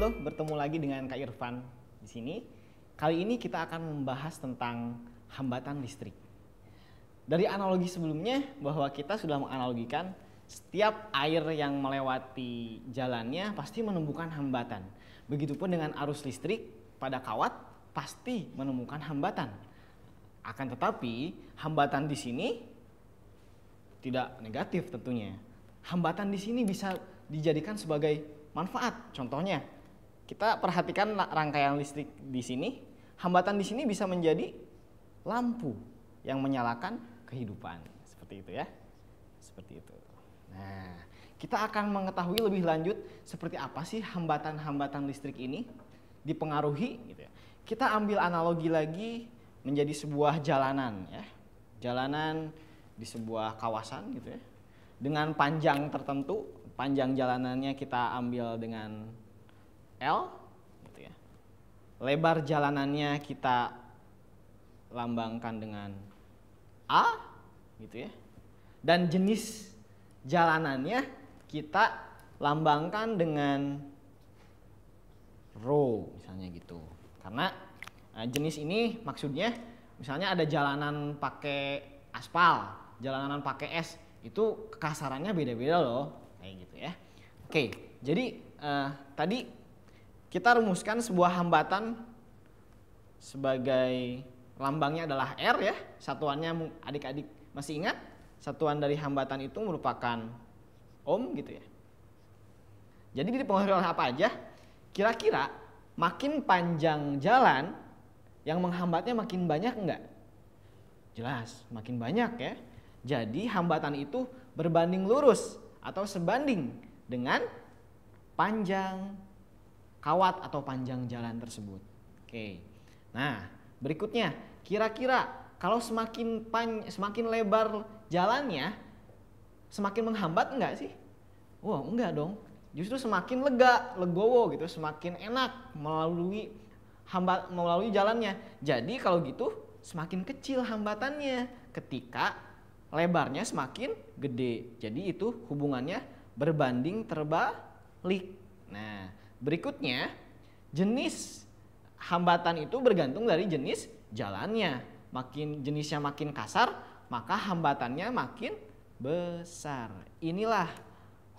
Halo, bertemu lagi dengan Kak Irfan di sini. Kali ini kita akan membahas tentang hambatan listrik. Dari analogi sebelumnya bahwa kita sudah menganalogikan setiap air yang melewati jalannya pasti menemukan hambatan. Begitupun dengan arus listrik pada kawat pasti menemukan hambatan. Akan tetapi, hambatan di sini tidak negatif tentunya. Hambatan di sini bisa dijadikan sebagai manfaat. Contohnya, kita perhatikan rangkaian listrik di sini. Hambatan di sini bisa menjadi lampu yang menyalakan kehidupan. Seperti itu ya. Seperti itu. Nah, kita akan mengetahui lebih lanjut seperti apa sih hambatan-hambatan listrik ini dipengaruhi gitu ya. Kita ambil analogi lagi menjadi sebuah jalanan ya. Jalanan di sebuah kawasan gitu ya. Dengan panjang tertentu, panjang jalanannya kita ambil dengan L gitu ya. Lebar jalanannya kita lambangkan dengan A gitu ya. Dan jenis jalanannya kita lambangkan dengan rho, misalnya gitu. Karena nah, jenis ini maksudnya misalnya ada jalanan pakai aspal, jalanan pakai es, itu kekasarannya beda-beda loh kayak gitu ya. Oke, jadi uh, tadi kita rumuskan sebuah hambatan sebagai lambangnya adalah R ya. Satuannya adik-adik masih ingat? Satuan dari hambatan itu merupakan ohm gitu ya. Jadi dipengaruhi oleh apa aja? Kira-kira makin panjang jalan yang menghambatnya makin banyak enggak? Jelas, makin banyak ya. Jadi hambatan itu berbanding lurus atau sebanding dengan panjang kawat atau panjang jalan tersebut. Oke. Nah, berikutnya kira-kira kalau semakin pan semakin lebar jalannya semakin menghambat enggak sih? Wah, enggak dong. Justru semakin lega, legowo gitu, semakin enak melalui hambat melalui jalannya. Jadi kalau gitu semakin kecil hambatannya ketika lebarnya semakin gede. Jadi itu hubungannya berbanding terbalik. Nah, Berikutnya, jenis hambatan itu bergantung dari jenis jalannya. Makin jenisnya makin kasar, maka hambatannya makin besar. Inilah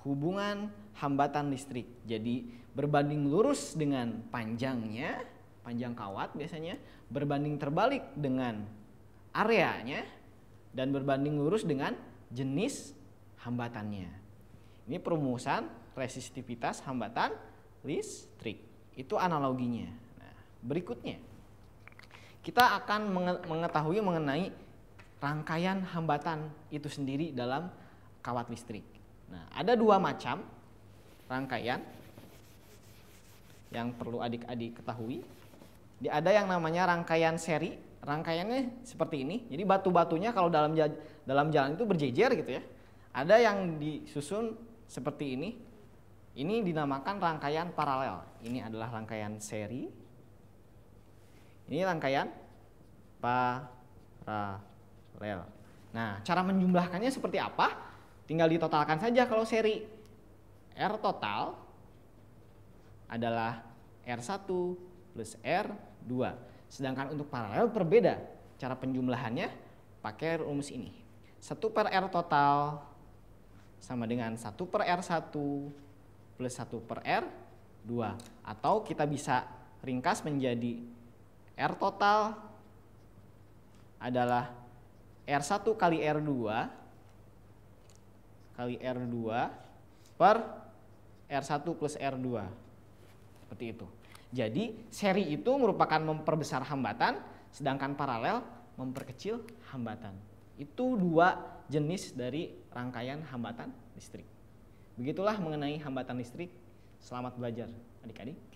hubungan hambatan listrik. Jadi berbanding lurus dengan panjangnya, panjang kawat biasanya, berbanding terbalik dengan areanya, dan berbanding lurus dengan jenis hambatannya. Ini perumusan resistivitas hambatan listrik. Itu analoginya. Nah, berikutnya kita akan mengetahui mengenai rangkaian hambatan itu sendiri dalam kawat listrik. Nah, ada dua macam rangkaian yang perlu adik-adik ketahui. Ada yang namanya rangkaian seri. Rangkaiannya seperti ini. Jadi batu-batunya kalau dalam dalam jalan itu berjejer gitu ya. Ada yang disusun seperti ini ini dinamakan rangkaian paralel. Ini adalah rangkaian seri. Ini rangkaian paralel. Nah, cara menjumlahkannya seperti apa? Tinggal ditotalkan saja kalau seri. R total adalah R1 plus R2. Sedangkan untuk paralel berbeda. Cara penjumlahannya pakai rumus ini. 1 per R total sama dengan 1 per R1 plus 1 per R 2 atau kita bisa ringkas menjadi R total adalah R1 kali R2 kali R2 per R1 plus R2 seperti itu jadi seri itu merupakan memperbesar hambatan sedangkan paralel memperkecil hambatan itu dua jenis dari rangkaian hambatan listrik Begitulah mengenai hambatan listrik. Selamat belajar adik-adik.